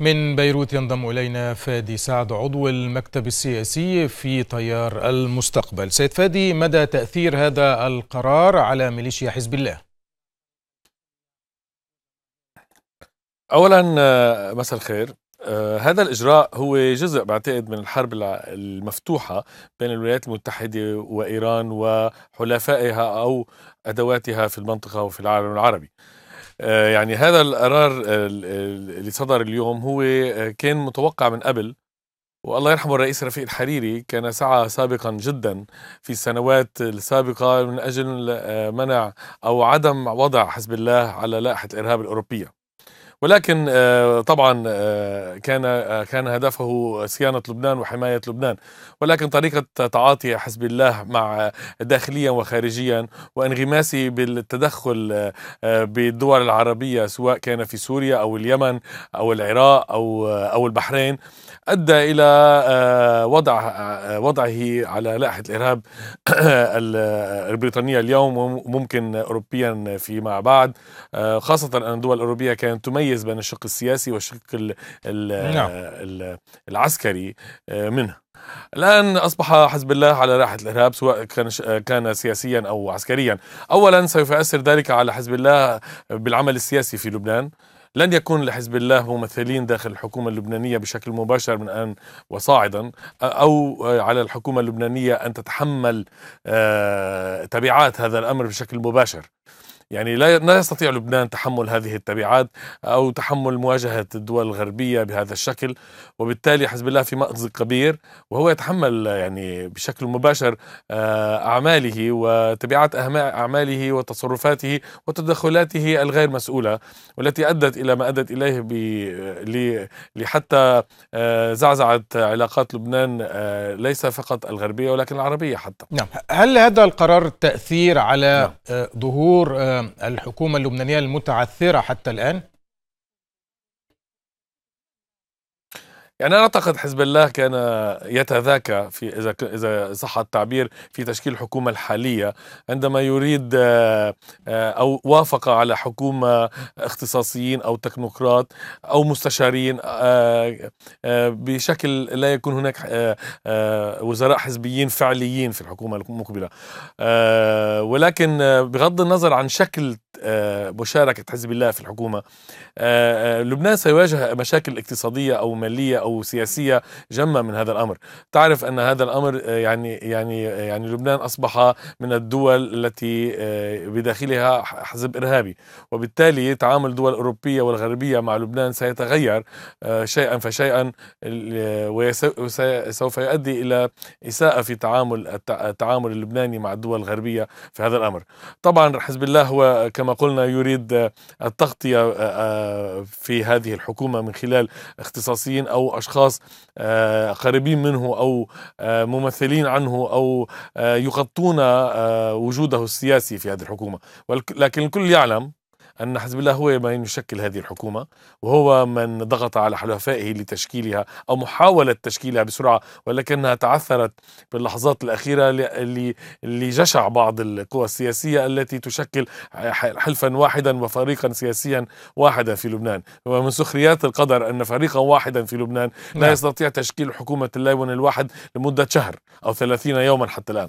من بيروت ينضم إلينا فادي سعد عضو المكتب السياسي في تيار المستقبل سيد فادي مدى تأثير هذا القرار على ميليشيا حزب الله أولا آه، مساء الخير آه هذا الإجراء هو جزء بعتقد من الحرب المفتوحة بين الولايات المتحدة وإيران وحلفائها أو أدواتها في المنطقة وفي العالم العربي آه آه، يعني هذا القرار آه، اللي صدر اليوم هو آه، كان متوقع من قبل والله يرحمه الرئيس رفيق الحريري كان سعى سابقا جدا في السنوات السابقة من أجل منع أو عدم وضع حزب الله على لائحة الإرهاب الأوروبية ولكن آه، طبعا آه، كان آه، كان هدفه صيانه لبنان وحمايه لبنان ولكن طريقه تعاطي حزب الله مع داخليا وخارجيا وانغماسه بالتدخل بالدول العربيه سواء كان في سوريا او اليمن او العراق او او البحرين ادى الى وضع وضعه على لائحه الارهاب البريطانيه اليوم وممكن اوروبيا فيما بعد خاصه ان الدول الاوروبيه كانت تميز يميز بين الشق السياسي والشق ال الـ نعم. العسكري آه، منها الآن أصبح حزب الله على راحه الإرهاب سواء كان آه، كان سياسيا أو عسكريا أولا سوف يؤثر ذلك على حزب الله آه، بالعمل السياسي في لبنان لن يكون لحزب الله ممثلين داخل الحكومة اللبنانية بشكل مباشر من الآن وصاعدا أو على الحكومة اللبنانية أن تتحمل تبعات هذا الأمر بشكل مباشر يعني لا لا يستطيع لبنان تحمل هذه التبعات او تحمل مواجهه الدول الغربيه بهذا الشكل وبالتالي حزب الله في مأزق كبير وهو يتحمل يعني بشكل مباشر آه، اعماله وتبعات اعماله وتصرفاته وتدخلاته الغير مسؤوله والتي ادت الى ما ادت اليه لحتى آه، زعزعت علاقات لبنان آه، ليس فقط الغربيه ولكن العربيه حتى نعم هل هذا القرار تاثير على نعم. ظهور الحكومة اللبنانية المتعثرة حتى الآن يعني انا اعتقد حزب الله كان يتذاكى في اذا اذا صح التعبير في تشكيل الحكومه الحاليه عندما يريد آه، آه، او وافق على حكومه اختصاصيين او تكنوقراط او مستشارين آه، بشكل لا يكون هناك وزراء حزبيين فعليين في الحكومه المقبله ولكن بغض النظر عن شكل آه، مشاركة حزب الله في الحكومة آه، آه، لبنان سيواجه مشاكل اقتصادية أو مالية أو سياسية جمة من هذا الأمر تعرف أن هذا الأمر يعني يعني يعني لبنان أصبح من الدول التي بداخلها حزب إرهابي وبالتالي تعامل الدول الأوروبية والغربية مع لبنان سيتغير شيئا فشيئا وسوف يؤدي إلى إساءة في تعامل التعامل اللبناني مع الدول الغربية في هذا الأمر طبعا حزب الله هو كما قلنا يريد التغطية آه، آه، في هذه الحكومة من خلال اختصاصيين أو أشخاص آه، قريبين منه أو ممثلين عنه أو يغطون وجوده السياسي في هذه الحكومة لكن الكل يعلم أن حزب الله هو من يشكل هذه الحكومة وهو من ضغط على حلفائه لتشكيلها أو محاولة تشكيلها بسرعة ولكنها تعثرت باللحظات الأخيرة لجشع بعض القوى السياسية التي تشكل حلفا واحدا وفريقا سياسيا واحدا في لبنان ومن سخريات القدر أن فريقا واحدا في لبنان لا, لا. نعم. يستطيع تشكيل حكومة اللايون الواحد لمدة شهر أو 30 يوما حتى الآن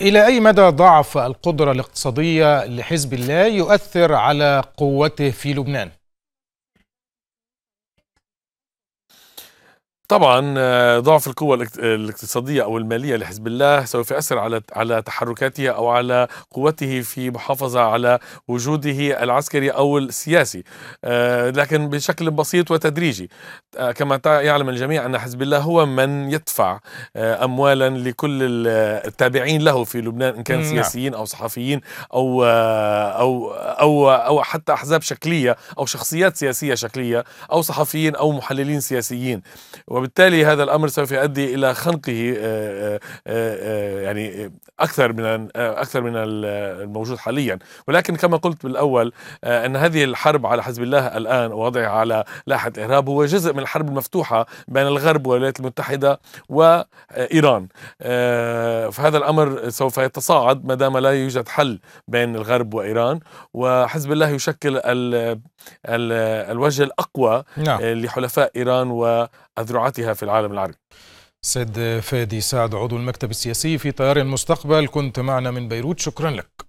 إلى أي مدى ضعف القدرة الاقتصادية لحزب الله يؤثر على على قوته في لبنان طبعا آه، ضعف القوة الاقتصادية أو المالية لحزب الله سوف يأثر على على تحركاته أو على قوته في محافظة على وجوده العسكري أو السياسي آه، لكن بشكل بسيط وتدريجي آه، كما يعلم الجميع أن حزب الله هو من يدفع أموالا لكل التابعين له في لبنان إن كان نعم. سياسيين أو صحفيين أو أو أو أو حتى أحزاب شكلية أو شخصيات سياسية شكلية أو صحفيين أو محللين سياسيين وبالتالي هذا الامر سوف يؤدي الى خنقه آه، آه، آه، يعني اكثر من اكثر من الموجود حاليا ولكن كما قلت بالاول ان هذه الحرب على حزب الله الان ووضعها على لاحه الارهاب هو جزء من الحرب المفتوحه بين الغرب والولايات المتحده وايران فهذا الامر سوف يتصاعد ما دام لا يوجد حل بين الغرب وايران وحزب الله يشكل الوجه الاقوى نعم. لحلفاء ايران و أذرعتها في العالم العربي سيد فادي سعد عضو المكتب السياسي في تيار المستقبل كنت معنا من بيروت شكرا لك